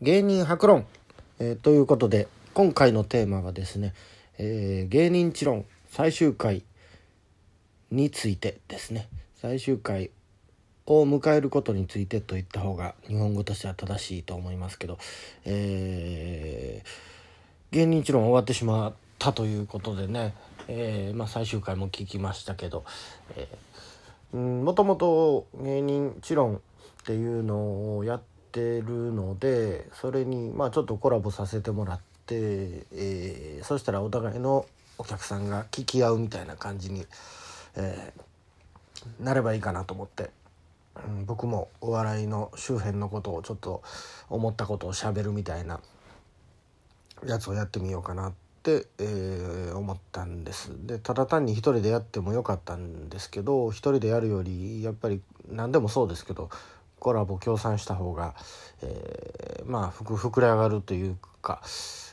芸人博論、えー、ということで今回のテーマはですね、えー、芸人知論最終回についてですね最終回を迎えることについてと言った方が日本語としては正しいと思いますけど、えー、芸人知論終わってしまったということでね、えー、まあ、最終回も聞きましたけど、えー、もともと芸人知論っていうのをやってってるのでそれにまあちょっとコラボさせてもらって、えー、そしたらお互いのお客さんが聞き合うみたいな感じに、えー、なればいいかなと思って、うん、僕もお笑いの周辺のことをちょっと思ったことをしゃべるみたいなやつをやってみようかなって、えー、思ったんですでただ単に一人でやってもよかったんですけど一人でやるよりやっぱり何でもそうですけどコラボ協賛した方が、えー、まあ膨れ上がるというか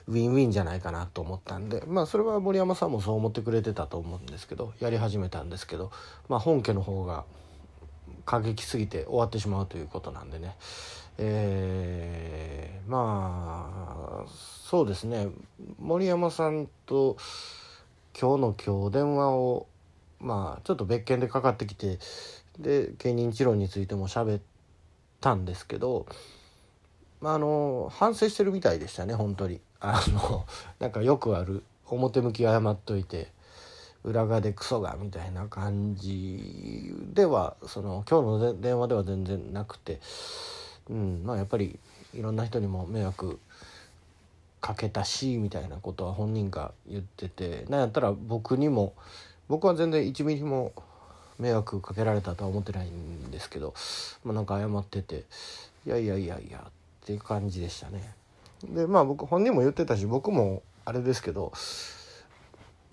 ウィンウィンじゃないかなと思ったんでまあそれは森山さんもそう思ってくれてたと思うんですけどやり始めたんですけど、まあ、本家の方が過激すぎて終わってしまうということなんでね、えー、まあそうですね森山さんと今日の今日電話をまあちょっと別件でかかってきてで芸人治療についても喋って。たんですけど、まあ、あの反省してるみたいでしたね本当にあの なんかよくある表向き謝っといて裏側でクソがみたいな感じではその今日の電話では全然なくて、うんまあ、やっぱりいろんな人にも迷惑かけたしみたいなことは本人が言っててなんやったら僕にも僕は全然1ミリも迷惑かけられたとは思ってないんですけど、まあ、なんか謝ってていやいやいやいやっていう感じでしたね。でまあ僕本人も言ってたし僕もあれですけど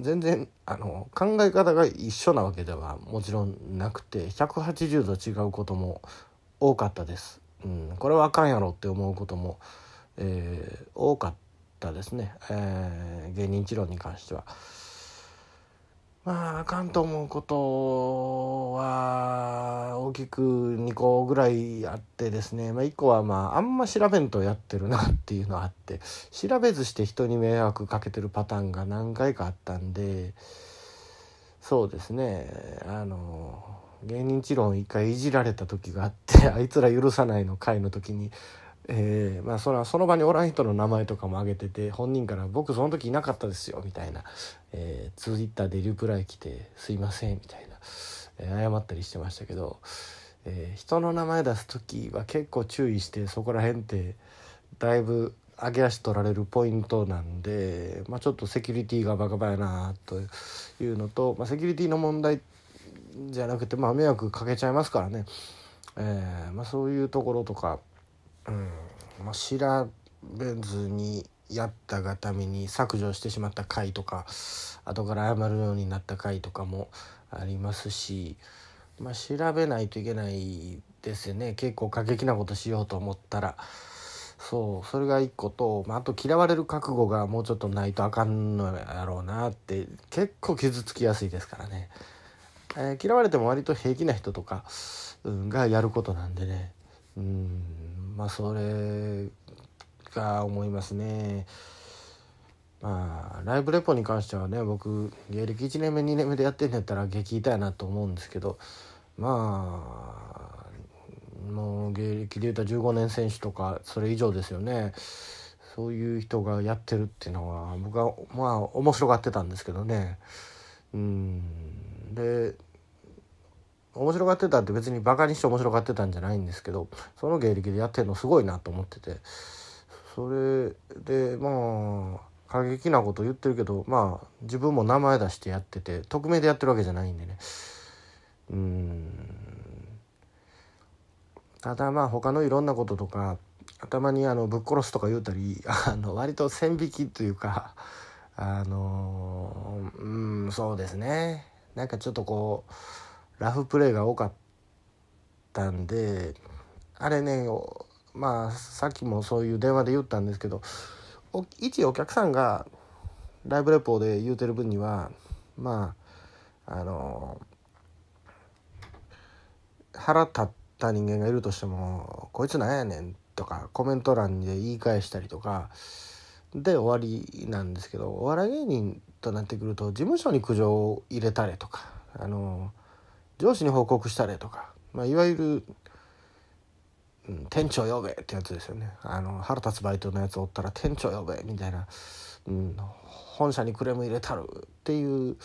全然あの考え方が一緒なわけではもちろんなくて180度違うことも多かったです。うん、これはあかんやろって思うことも、えー、多かったですね、えー、芸人一郎に関しては。まあ、あかんと思うことは、大きく2個ぐらいあってですね、まあ、1個は、まあ、あんま調べんとやってるなっていうのがあって、調べずして人に迷惑かけてるパターンが何回かあったんで、そうですね、あの、芸人知論一回いじられた時があって、あいつら許さないの回の時に、えー、まあそのその場におらん人の名前とかも挙げてて本人から「僕その時いなかったですよ」みたいな、えー、ツイッターでリプライ来て「すいません」みたいな、えー、謝ったりしてましたけど、えー、人の名前出す時は結構注意してそこら辺ってだいぶ上げ足取られるポイントなんで、まあ、ちょっとセキュリティがバカバカなというのと、まあ、セキュリティの問題じゃなくて、まあ、迷惑かけちゃいますからね、えーまあ、そういうところとか。うんまあ、調べずにやったがために削除してしまった回とか後から謝るようになった回とかもありますし、まあ、調べないといけないですよね結構過激なことしようと思ったらそうそれが一個と、まあ、あと嫌われる覚悟がもうちょっとないとあかんのやろうなって結構傷つきやすいですからね、えー、嫌われても割と平気な人とか、うん、がやることなんでねうんまあそれが思いますね。まあライブレポに関してはね僕芸歴1年目2年目でやってんやったら激痛いなと思うんですけどまあもう芸歴でいうたら15年選手とかそれ以上ですよね。そういう人がやってるっていうのは僕はまあ面白がってたんですけどね。うんで面白がってたって別にバカにして面白がってたんじゃないんですけどその芸歴でやってんのすごいなと思っててそれでまあ過激なこと言ってるけどまあ自分も名前出してやってて匿名でやってるわけじゃないんでねうんただまあ他のいろんなこととか頭にあのぶっ殺すとか言うたりあの割と線引きというかあのうんそうですねなんかちょっとこうラフプレーが多かったんであれねまあさっきもそういう電話で言ったんですけど一お客さんがライブレポで言うてる分にはまああの腹立った人間がいるとしても「こいつなんやねん」とかコメント欄で言い返したりとかで終わりなんですけどお笑い芸人となってくると事務所に苦情を入れたりとかあの上司に報告したれとか、まあ、いわゆる、うん、店長呼べってやつですよねあの腹立つバイトのやつおったら店長呼べみたいな、うん、本社にクレーム入れたるっていう、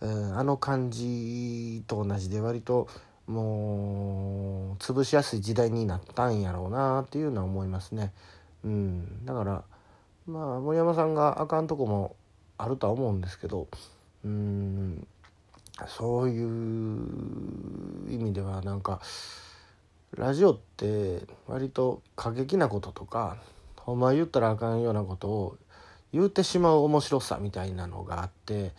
うん、あの感じと同じで割ともう潰しやすい時代になったんやろうなっていうのは思いますね。うん、だからまあ森山さんがあかんとこもあるとは思うんですけどうんそういう意味ではなんかラジオって割と過激なこととかほんま言ったらあかんようなことを言うてしまう面白さみたいなのがあって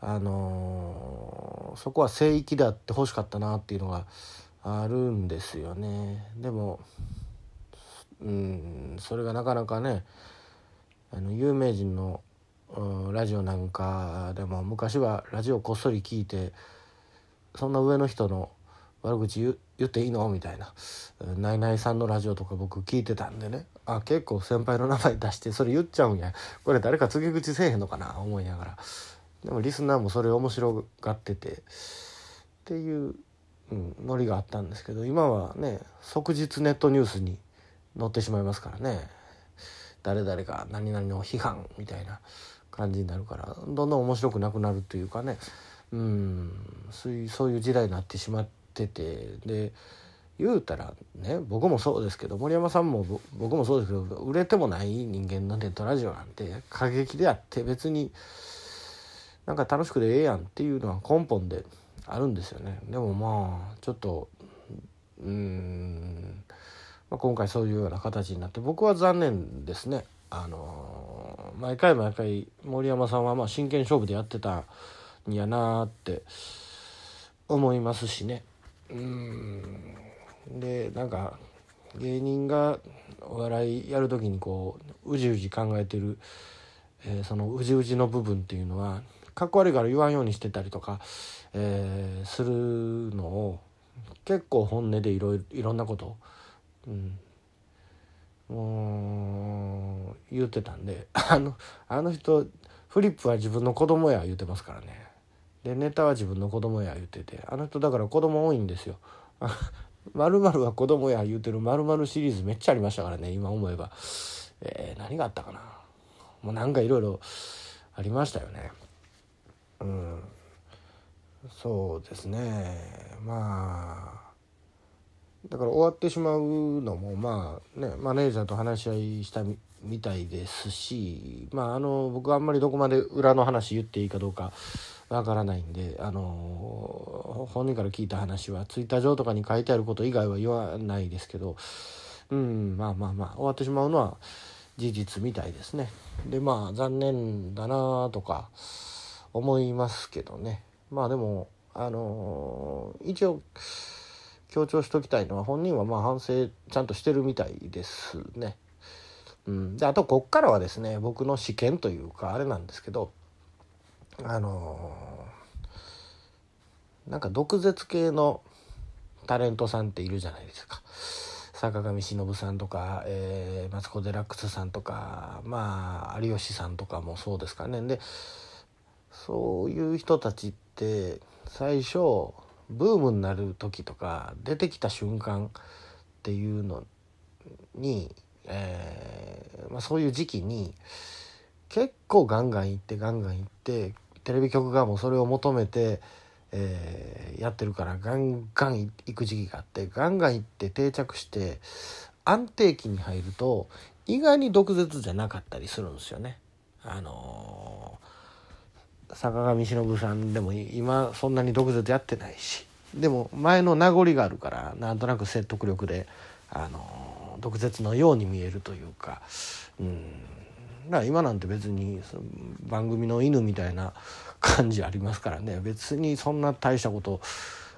あのー、そこは聖域であってほしかったなっていうのがあるんですよねでもうんそれがなかなかねあの有名人のラジオなんかでも昔はラジオこっそり聞いてそんな上の人の悪口言っていいのみたいな「ナイナイさんのラジオ」とか僕聞いてたんでねあ結構先輩の名前出してそれ言っちゃうんやこれ誰か告げ口せえへんのかな思いながらでもリスナーもそれ面白がっててっていう、うん、ノリがあったんですけど今はね即日ネットニュースに載ってしまいますからね誰々が何々の批判みたいな感じになるからどんどん面白くなくなるというかねうんそういう時代になってしまっててで言うたらね僕もそうですけど森山さんも僕もそうですけど売れてもない人間のネットラジオなんて過激であって別になんか楽しくでええやんっていうのは根本であるんですよねでもまあちょっとうーん、まあ、今回そういうような形になって僕は残念ですねあの毎回毎回森山さんはまあ真剣勝負でやってたんやなって思いますしねうんでなんか芸人がお笑いやる時にこううじうじ考えてる、えー、そのうじうじの部分っていうのはかっこ悪いから言わんようにしてたりとか、えー、するのを結構本音でいろいろいろんなこと、うん、もう言ってたんで あのあの人フリップは自分の子供や言うてますからねでネタは自分の子供や言うててあの人だから子供多いんですよ。まるは子供や言うてるまるシリーズめっちゃありましたからね今思えば、えー、何があったかなもうなんかいろいろありましたよねうんそうですねまあだから終わってしまうのもまあねマネージャーと話し合いしたみたいですしまああの僕はあんまりどこまで裏の話言っていいかどうかわからないんであの本人から聞いた話はツイッター上とかに書いてあること以外は言わないですけどうんまあまあまあ終わってしまうのは事実みたいですね。でまあ残念だなとか思いますけどねまあでもあの一応強調しておきたいのは本人はまあ反省ちゃんとしてるみたいですね。うん、であとこっからはですね僕の試験というかあれなんですけどあのー、なんか毒舌系のタレントさんっているじゃないですか。坂上忍さんとか、えー、マツコ・デラックスさんとか、まあ、有吉さんとかもそうですかね。でそういう人たちって最初ブームになる時とか出てきた瞬間っていうのに、えー、まあ、そういう時期に結構ガンガン行ってガンガン行ってテレビ局がもうそれを求めて、えー、やってるからガンガン行く時期があってガンガン行って定着して安定期に入ると意外に毒舌じゃなかったりするんですよね。あのー坂上忍さんでも今そんなに毒舌やってないしでも前の名残があるからなんとなく説得力で、あの毒舌のように見えるというかうんだから今なんて別に番組の犬みたいな 感じありますからね別にそんな大したこと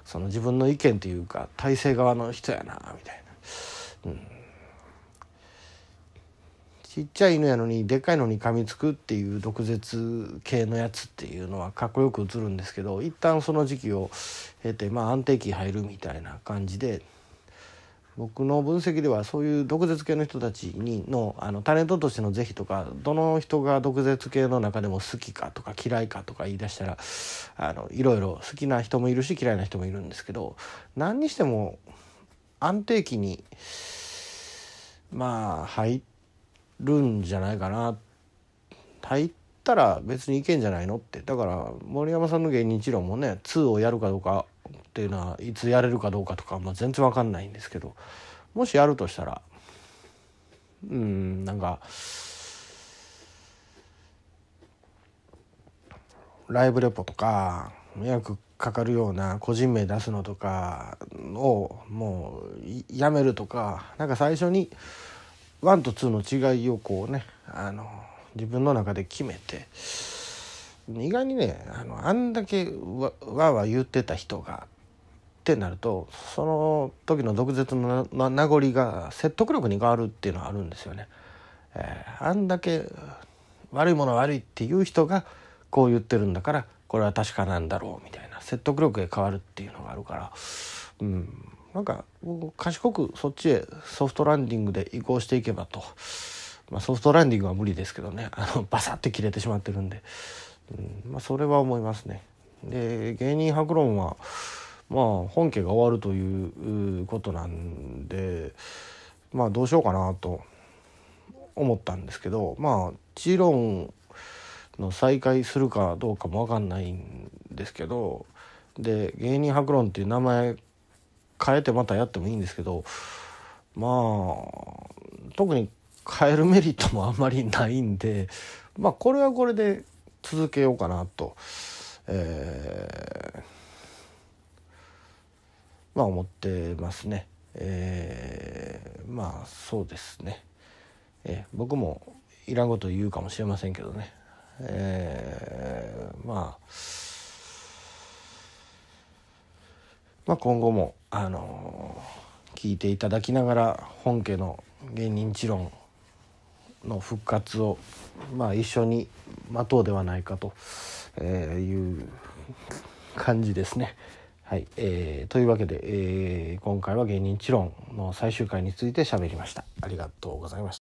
その自分の意見というか体制側の人やなみたいな。うんちっちゃい犬やのにでっかいのに噛みつくっていう毒舌系のやつっていうのはかっこよく映るんですけど一旦その時期を経て、まあ、安定期入るみたいな感じで僕の分析ではそういう毒舌系の人たちにのあのタレントとしての是非とかどの人が毒舌系の中でも好きかとか嫌いかとか言い出したらあのいろいろ好きな人もいるし嫌いな人もいるんですけど何にしても安定期にまあ入って。るんじゃないかな入ったら別にいけんじゃないのってだから森山さんの芸人一郎もね2をやるかどうかっていうのはいつやれるかどうかとか、まあ、全然わかんないんですけどもしやるとしたらうんなんかライブレポとか迷惑かかるような個人名出すのとかをもうやめるとかなんか最初に1と2の違いをこうねあの自分の中で決めて意外にねあのあんだけわわ言ってた人がってなるとその時の毒舌の名残が説得力に変わるっていうのはあるんですよね。えー、あんだけ悪いもの悪いっていう人がこう言ってるんだからこれは確かなんだろうみたいな説得力が変わるっていうのがあるから、うん、なんか賢くそっちへソフトランディングで移行していけばと、まあ、ソフトランディングは無理ですけどねあのバサッて切れてしまってるんで、うんまあ、それは思いますね。で芸人博論はまあ本家が終わるということなんでまあどうしようかなと思ったんですけどまあ知論の再開するかどうかも分かんないんですけどで芸人博論っていう名前変えてまたやってもいいんですけどまあ特に変えるメリットもあんまりないんでまあこれはこれで続けようかなと、えー、まあ思ってますね。えー、まあそうですね。えー、僕もいらんこと言うかもしれませんけどね。えー、まあまあ今後もあの聞いていただきながら本家の「芸人知論」の復活を、まあ、一緒に待とうではないかと、えいう感じですね。はいえー、というわけで、えー、今回は「芸人知論」の最終回について喋りました。ありがとうございました。